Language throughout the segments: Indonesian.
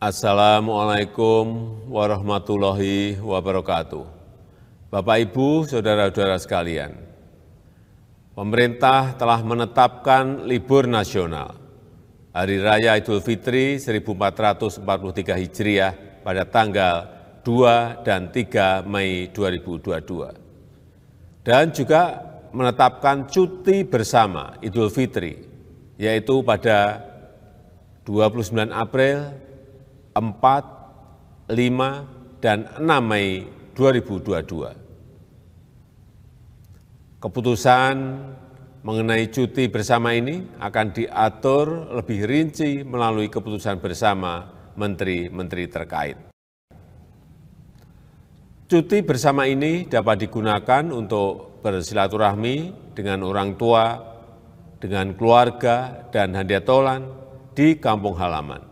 Assalamualaikum warahmatullahi wabarakatuh. Bapak, Ibu, Saudara-saudara sekalian, pemerintah telah menetapkan libur nasional Hari Raya Idul Fitri 1443 Hijriah pada tanggal 2 dan 3 Mei 2022. Dan juga menetapkan cuti bersama Idul Fitri, yaitu pada 29 April 4, 5, dan 6 Mei 2022. Keputusan mengenai cuti bersama ini akan diatur lebih rinci melalui keputusan bersama menteri-menteri terkait. Cuti bersama ini dapat digunakan untuk bersilaturahmi dengan orang tua, dengan keluarga, dan handiatolan di kampung halaman.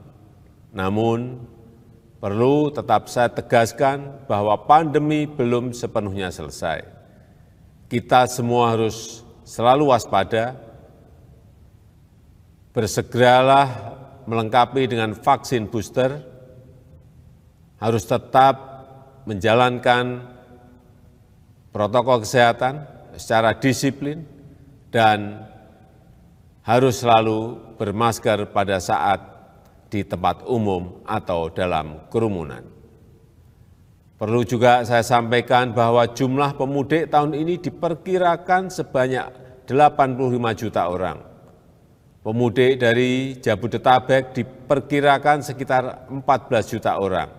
Namun, perlu tetap saya tegaskan bahwa pandemi belum sepenuhnya selesai. Kita semua harus selalu waspada, bersegeralah melengkapi dengan vaksin booster, harus tetap menjalankan protokol kesehatan secara disiplin, dan harus selalu bermasker pada saat di tempat umum atau dalam kerumunan. Perlu juga saya sampaikan bahwa jumlah pemudik tahun ini diperkirakan sebanyak 85 juta orang. Pemudik dari Jabodetabek diperkirakan sekitar 14 juta orang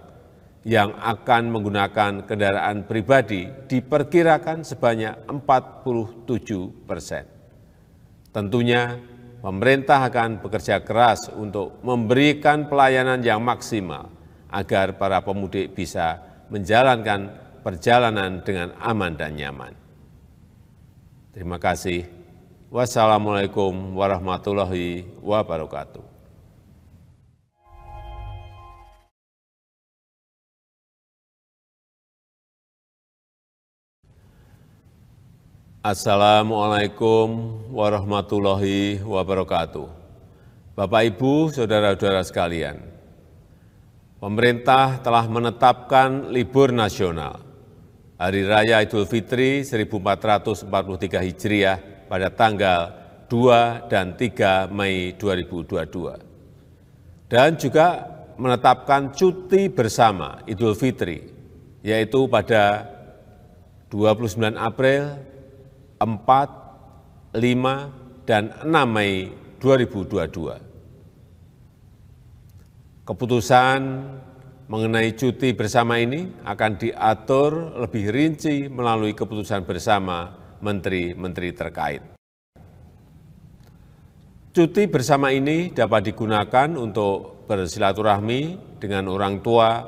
yang akan menggunakan kendaraan pribadi diperkirakan sebanyak 47 persen. Tentunya pemerintah akan bekerja keras untuk memberikan pelayanan yang maksimal agar para pemudik bisa menjalankan perjalanan dengan aman dan nyaman. Terima kasih. Wassalamualaikum warahmatullahi wabarakatuh. Assalamualaikum warahmatullahi wabarakatuh. Bapak, Ibu, Saudara-saudara sekalian, pemerintah telah menetapkan libur nasional Hari Raya Idul Fitri 1443 Hijriah pada tanggal 2 dan 3 Mei 2022. Dan juga menetapkan cuti bersama Idul Fitri, yaitu pada 29 April 4, 5, dan 6 Mei 2022. Keputusan mengenai cuti bersama ini akan diatur lebih rinci melalui keputusan bersama menteri-menteri terkait. Cuti bersama ini dapat digunakan untuk bersilaturahmi dengan orang tua,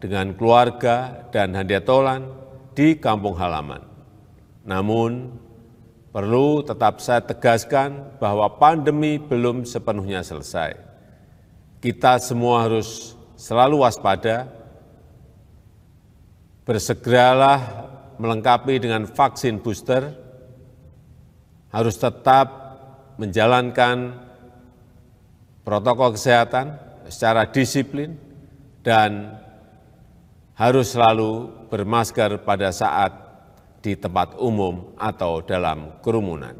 dengan keluarga, dan hadiah tolan di kampung halaman. Namun, perlu tetap saya tegaskan bahwa pandemi belum sepenuhnya selesai. Kita semua harus selalu waspada, bersegeralah melengkapi dengan vaksin booster, harus tetap menjalankan protokol kesehatan secara disiplin, dan harus selalu bermasker pada saat di tempat umum atau dalam kerumunan.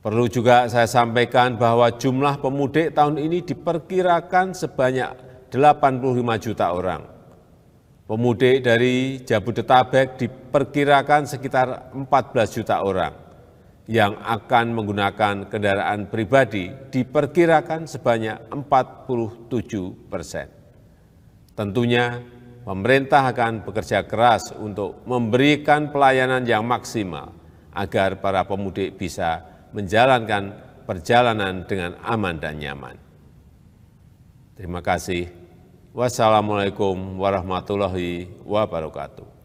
Perlu juga saya sampaikan bahwa jumlah pemudik tahun ini diperkirakan sebanyak 85 juta orang. Pemudik dari Jabodetabek diperkirakan sekitar 14 juta orang yang akan menggunakan kendaraan pribadi diperkirakan sebanyak 47 persen. Tentunya pemerintah akan bekerja keras untuk memberikan pelayanan yang maksimal agar para pemudik bisa menjalankan perjalanan dengan aman dan nyaman. Terima kasih. Wassalamualaikum warahmatullahi wabarakatuh.